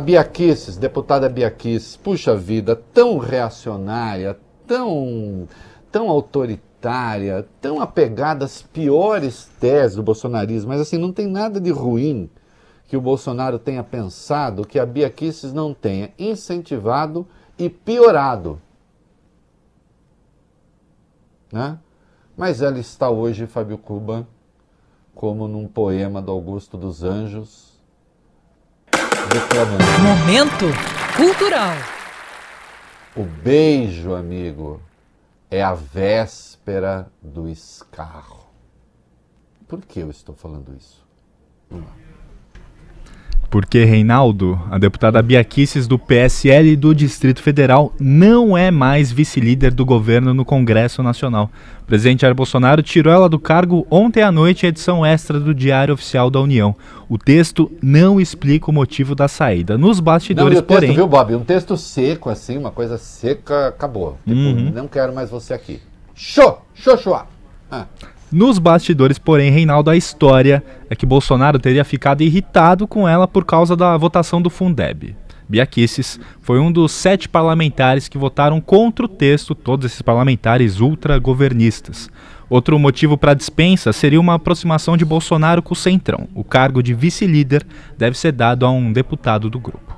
Biaquices, deputada Biaquices, puxa vida, tão reacionária, tão, tão autoritária, tão apegada às piores teses do bolsonarismo, mas assim, não tem nada de ruim que o Bolsonaro tenha pensado que a Biaquices não tenha incentivado e piorado. Né? Mas ela está hoje, Fábio Cuba, como num poema do Augusto dos Anjos, Momento cultural. O beijo, amigo, é a véspera do escarro. Por que eu estou falando isso? Vamos lá porque Reinaldo, a deputada Biaquices do PSL do Distrito Federal, não é mais vice-líder do governo no Congresso Nacional. O presidente Jair Bolsonaro tirou ela do cargo ontem à noite em edição extra do Diário Oficial da União. O texto não explica o motivo da saída. Nos bastidores, não, o texto, porém... viu, Bob? Um texto seco, assim, uma coisa seca, acabou. Tipo, uhum. não quero mais você aqui. Show! Show, show! Ah. Nos bastidores, porém, Reinaldo, a história é que Bolsonaro teria ficado irritado com ela por causa da votação do Fundeb. Biaquisses foi um dos sete parlamentares que votaram contra o texto, todos esses parlamentares ultragovernistas. Outro motivo para a dispensa seria uma aproximação de Bolsonaro com o Centrão. O cargo de vice-líder deve ser dado a um deputado do grupo.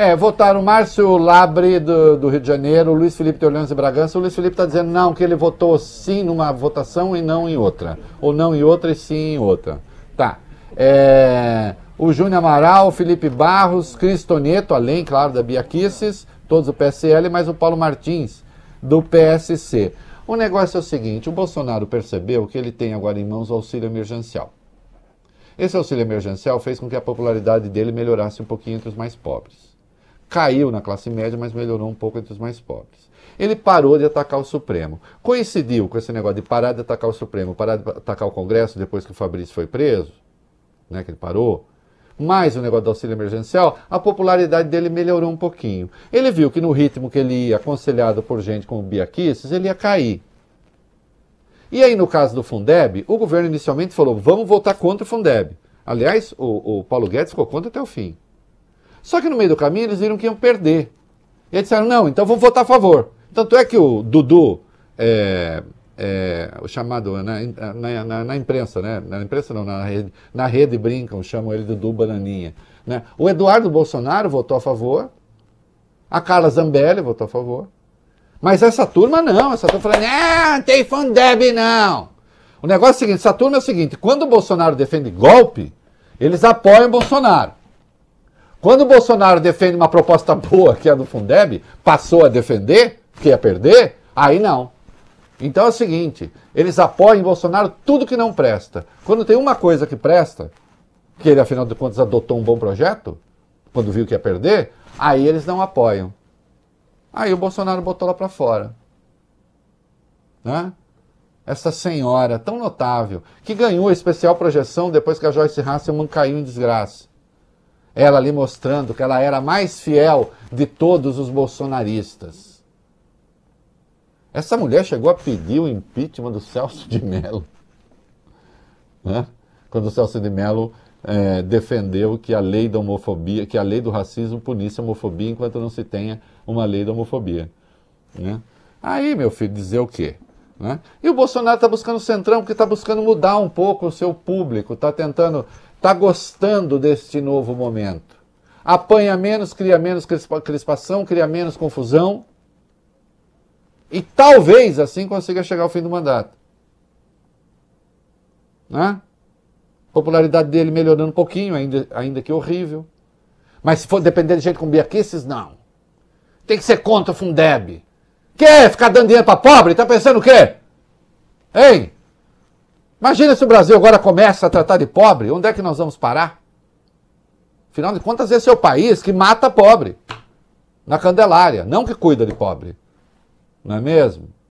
É, votaram Márcio Labre, do, do, Rio de Janeiro, Luiz Felipe Teolhanes de Bragança. O Luiz Felipe está dizendo não, que ele votou sim numa votação e não em outra. Ou não em outra e sim em outra. Tá. É, o Júnior Amaral, Felipe Barros, Cristoneto, além, claro, da Bia Kisses, todos do PSL, mas o Paulo Martins, do PSC. O negócio é o seguinte: o Bolsonaro percebeu que ele tem agora em mãos o auxílio emergencial. Esse auxílio emergencial fez com que a popularidade dele melhorasse um pouquinho entre os mais pobres caiu na classe média, mas melhorou um pouco entre os mais pobres. Ele parou de atacar o Supremo. Coincidiu com esse negócio de parar de atacar o Supremo, parar de atacar o Congresso depois que o Fabrício foi preso, né, que ele parou, mais o negócio do auxílio emergencial, a popularidade dele melhorou um pouquinho. Ele viu que no ritmo que ele ia, aconselhado por gente como Bia ele ia cair. E aí, no caso do Fundeb, o governo inicialmente falou: vamos votar contra o Fundeb. Aliás, o, o Paulo Guedes ficou contra até o fim. Só que no meio do caminho eles viram que iam perder. E aí disseram, não, então vamos votar a favor. Tanto é que o Dudu, é, é, o chamado na, né, na, na, na, imprensa, né? Na imprensa não, na rede, na rede brincam, chamam ele Dudu Bananinha. Né? O Eduardo Bolsonaro votou a favor, a Carla Zambelli votou a favor. Mas essa turma não, essa turma falando, ah, não tem Fundeb não. O negócio é o seguinte, essa turma é o seguinte, quando o Bolsonaro defende golpe, eles apoiam o Bolsonaro. Quando o Bolsonaro defende uma proposta boa, que é a do Fundeb, passou a defender, que ia perder, aí não. Então é o seguinte, eles apoiam em Bolsonaro tudo que não presta. Quando tem uma coisa que presta, que ele afinal de contas adotou um bom projeto, quando viu que ia perder, aí eles não apoiam. Aí o Bolsonaro botou lá para fora. Né? Essa senhora tão notável, que ganhou especial projeção depois que a Joyce Hasselman caiu em desgraça ela ali mostrando que ela era mais fiel de todos os bolsonaristas. Essa mulher chegou a pedir o impeachment do Celso de Mello. Né? Quando o Celso de Mello é, defendeu que a lei da homofobia, que a lei do racismo punisse a homofobia enquanto não se tenha uma lei da homofobia. Né? Aí, meu filho, dizer o quê? Né? E o Bolsonaro está buscando centrão, porque está buscando mudar um pouco o seu público, está tentando Está gostando deste novo momento. Apanha menos, cria menos crispação, cria menos confusão. E talvez assim consiga chegar ao fim do mandato. Né? Popularidade dele melhorando um pouquinho, ainda, ainda que horrível. Mas se for depender de gente com biaquices, não. Tem que ser contra o Fundeb. Quer ficar dando dinheiro para pobre? Tá pensando o quê? Hein? Imagina se o Brasil agora começa a tratar de pobre, onde é que nós vamos parar? Afinal de contas, esse é o país que mata pobre na Candelária, não que cuida de pobre. Não é mesmo?